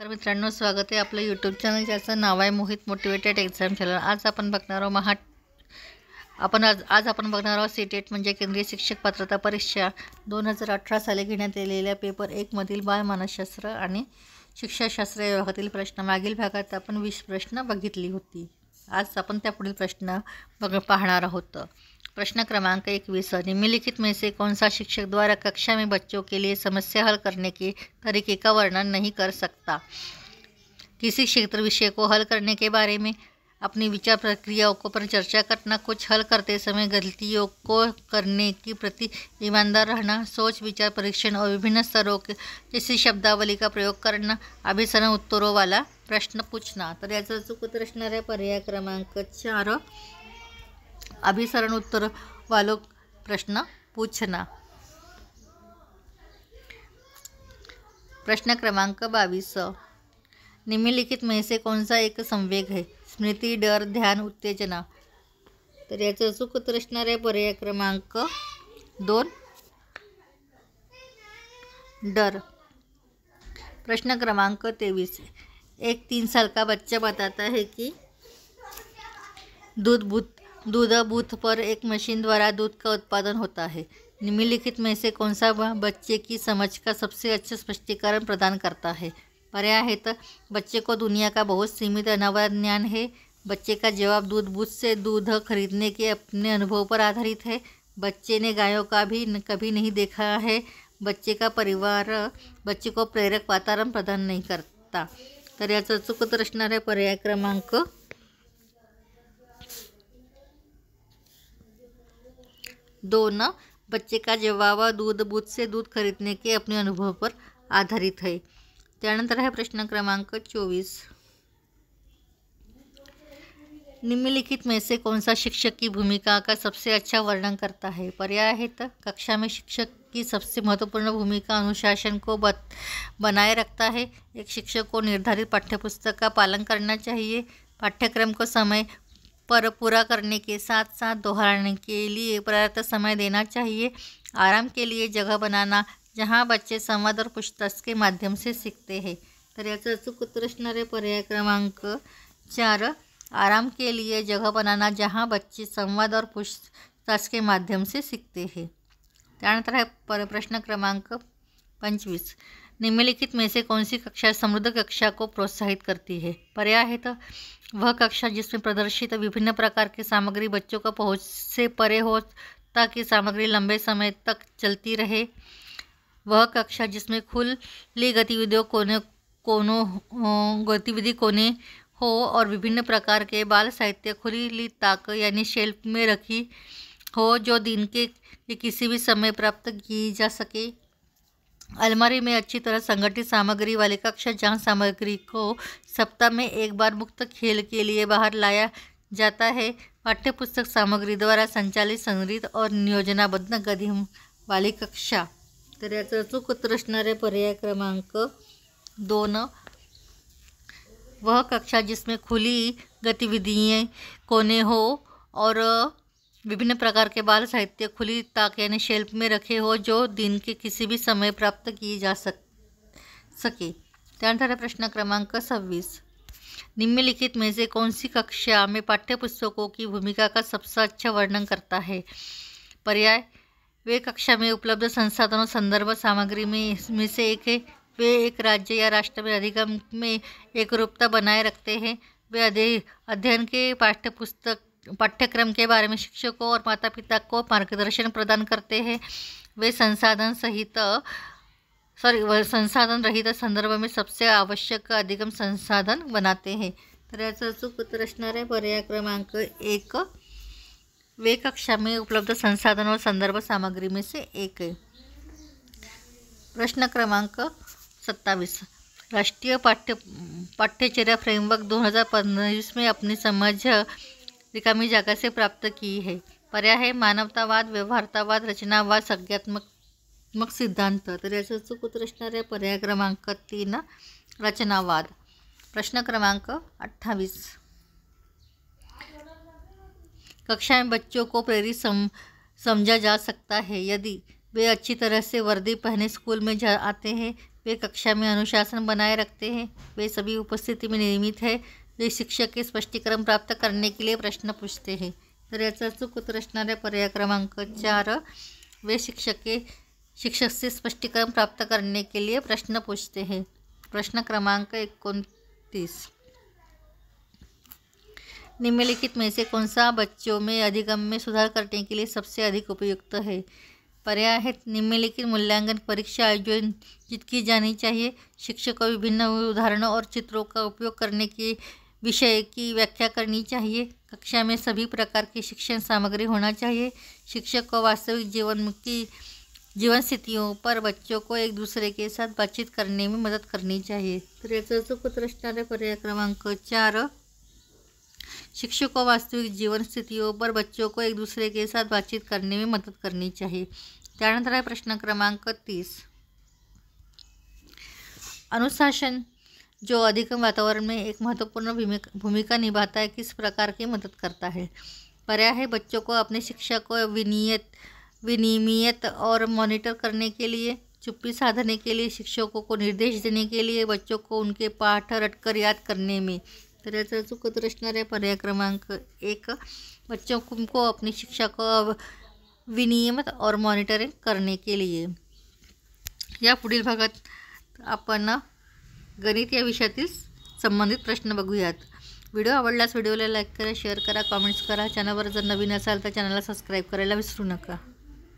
तर मित्रांनो स्वागत आहे आपलं यूट्यूब चॅनल ज्याचं नाव आहे मोहित मोटिवेटेड एक्झाम चॅनल आज आपण बघणार आहोत महा आपण आज आज आपण बघणार आहोत सी टेट e म्हणजे केंद्रीय शिक्षक पात्रता परीक्षा दोन हजार अठरा साली घेण्यात आलेल्या पेपर एकमधील बालमानसशास्त्र आणि शिक्षाशास्त्र या विभागातील प्रश्न मागील भागात आपण वीस प्रश्न बघितली होती आज आपण त्या पुढील प्रश्न बघ पाहणार आहोत प्रश्न क्रमांक एक विश्व निम्नलिखित में से कौन सा शिक्षक द्वारा कक्षा में बच्चों के लिए समस्या हल करने के तरीके का वर्णन नहीं कर सकता किसी क्षेत्र विषय को हल करने के बारे में अपनी विचार प्रक्रियाओं को पर चर्चा करना कुछ हल करते समय गलतियों को करने के प्रति ईमानदार रहना सोच विचार परीक्षण और विभिन्न स्तरों के जैसी शब्दावली का प्रयोग करना अभिसरण उत्तरों वाला प्रश्न पूछना तो यह चुकत असणार है पर्याय क्रमांक चार अभिसरण उत्तर वालों प्रश्न पूछना प्रश्न क्रमांक बाईस निम्नलिखित में से कौन सा एक संवेग है स्मृति डर ध्यान उत्तेजना तर याचं उत्तर असणार आहे क्रमांक दोन डर प्रश्न क्रमांक तेवीस एक तीन साल का बच्चा बताता है कि दूध भूत दूध बूथ पर एक मशीन द्वारा दूध का उत्पादन होता है निम्नलिखित में से कौन सा बच्चे की समझ का सबसे अच्छा स्पष्टीकरण प्रदान करता है पर्याय है तो बच्चे को दुनिया का बहुत सीमित अनावर ज्ञान है बच्चे का जवाब दूध बूथ से दूध खरीदने के अपने अनुभव पर आधारित है बच्चे ने गायों का भी न, कभी नहीं देखा है बच्चे का परिवार बच्चे को प्रेरक वातावरण प्रदान नहीं करता तर चुक चुकत असणाऱ्या पर्याय क्रमांक दो न बच्चे का जवाब दूध बूथ से दूध खरीदने के अपने अनुभव पर आधारित है त्यानंतर है प्रश्न क्रमांक चौबीस निम्नलिखित में से कौन सा शिक्षक की भूमिका का सबसे अच्छा वर्णन करता है पर्याय है तो कक्षा में शिक्षक की सबसे महत्वपूर्ण भूमिका अनुशासन को बत, बनाए रखता है एक शिक्षक को निर्धारित पाठ्यपुस्तक का पालन करना चाहिए पाठ्यक्रम को समय पर पूरा करने के साथ साथ दोहराने के लिए पर्याप्त समय देना चाहिए आराम के लिए जगह बनाना जहाँ बच्चे संवाद और पुस्तक के माध्यम से सीखते हैं तर याचं अचूक उत्तर असणार पर्याय क्रमांक चार आराम के लिए जगह बनाना जहाँ बच्चे संवाद और पुस्तक के माध्यम से सीखते हैं त्यानंतर आहे पर प्रश्न क्रमांक पंचवीस निम्नलिखित में से कौन सी कक्षा समृद्ध कक्षा को प्रोत्साहित करती है पर्याय है तो वह कक्षा जिसमें प्रदर्शित विभिन्न प्रकार की सामग्री बच्चों का पहुँच से परे हो ताकि सामग्री लंबे समय तक चलती रहे वह कक्षा जिसमें खुली गतिविधियों कोने कोनों गतिविधि कोने हो और विभिन्न प्रकार के बाल साहित्य खुली ताक यानी शेल्फ में रखी हो जो दिन के किसी भी समय प्राप्त की जा सके अलमारी में अच्छी तरह संगठित सामग्री वाले कक्ष जहाँ सामग्री को सप्ताह में एक बार मुक्त खेल के लिए बाहर लाया जाता है पाठ्यपुस्तक सामग्री द्वारा संचालित संग्रहित और नियोजनाबद्ध गति वाली कक्षा तर याचं अचूक असणारे पर्याय क्रमांक दोन वह कक्षा जिसमें खुली गतिविधियाँ कोने हो और विभिन्न प्रकार के बाल साहित्य खुली ताक यानी शेल्फ में रखे हो जो दिन के किसी भी समय प्राप्त किए जा सक सके त्यानंतर प्रश्न क्रमांक सव्वीस निम्नलिखित में से कौन सी कक्षा में पाठ्यपुस्तकों की भूमिका का सबसे अच्छा वर्णन करता है पर्याय वे कक्षा में उपलब्ध संसाधनों संदर्भ सामग्री में इसमें से एक है वे एक राज्य या राष्ट्र में अधिगम में एक रूपता बनाए रखते हैं वे अध्ययन के पाठ्यपुस्तक पाठ्यक्रम के बारे में शिक्षकों और माता पिता को मार्गदर्शन प्रदान करते हैं वे संसाधन सहित सॉरी संसाधन रहित संदर्भ में सबसे आवश्यक अधिगम संसाधन बनाते हैं तर याचा अचूक उत्तर असणार पर्याय क्रमांक एक वे कक्षा में उपलब्ध संसाधन और संदर्भ सामग्री में से एक है प्रश्न क्रमांक सत्तावीस राष्ट्रीय पाठ्य पाठ्यचर्या फ्रेमवर्क दो 2015 में अपनी समझ रिकामी जागा से प्राप्त की है पर्याय है मानवतावाद व्यवहारतावाद रचनावाद संज्ञात्मक सिद्धांत तो याचं अचूक उतरना असणार पर्याय क्रमांक तीन रचनावाद प्रश्न क्रमांक अट्ठावी कक्षा में बच्चों को प्रेरित सम समझा जा सकता है यदि वे अच्छी तरह से वर्दी पहने स्कूल में जा आते हैं वे कक्षा में अनुशासन बनाए रखते हैं वे सभी उपस्थिति में नियमित है जो शिक्षक के स्पष्टीकरण प्राप्त करने के लिए प्रश्न पूछते हैं तो याचा अचूक उत्तर पर्याय क्रमांक चार वे शिक्षक के शिक्षक से स्पष्टीकरण प्राप्त करने के लिए प्रश्न पूछते हैं प्रश्न क्रमांक इक्कीस निम्नलिखित में से कौन सा बच्चों में अधिगम में सुधार करने के लिए सबसे अधिक उपयुक्त है पर्याय है निम्नलिखित मूल्यांकन परीक्षा आयोजित की जानी चाहिए शिक्षक को विभिन्न उदाहरणों और चित्रों का उपयोग करने की विषय की व्याख्या करनी चाहिए कक्षा में सभी प्रकार की शिक्षण सामग्री होना चाहिए शिक्षक को वास्तविक जीवन की जीवन स्थितियों पर बच्चों को एक दूसरे के साथ बातचीत करने में मदद करनी चाहिए पर क्रमांक चार शिक्षक को वास्तविक जीवन स्थितियों पर बच्चों को एक दूसरे के साथ बातचीत करने में मदद करनी चाहिए त्यानंतर प्रश्न क्रमांक तीस अनुशासन जो अधिकम वातावरण में एक महत्वपूर्ण भूमिका निभाता है किस प्रकार की मदद करता है पर्याय है बच्चों को अपने शिक्षा को विनियत विनियमित और मॉनिटर करने के लिए चुप्पी साधने के लिए शिक्षकों को निर्देश देने के लिए बच्चों को उनके पाठ रटकर याद करने में तरह तरह चुकत है पर्याय क्रमांक एक बच्चों को अपनी शिक्षा को विनियमित और मॉनिटरिंग करने के लिए या पुढ़ भागत अपना गणित या विषयातील संबंधित प्रश्न बघूयात व्हिडिओ आवडलास व्हिडिओला लाईक करा शेअर करा कॉमेंट्स करा चॅनलवर जर नवीन असाल तर चॅनलला सबस्क्राईब करायला विसरू नका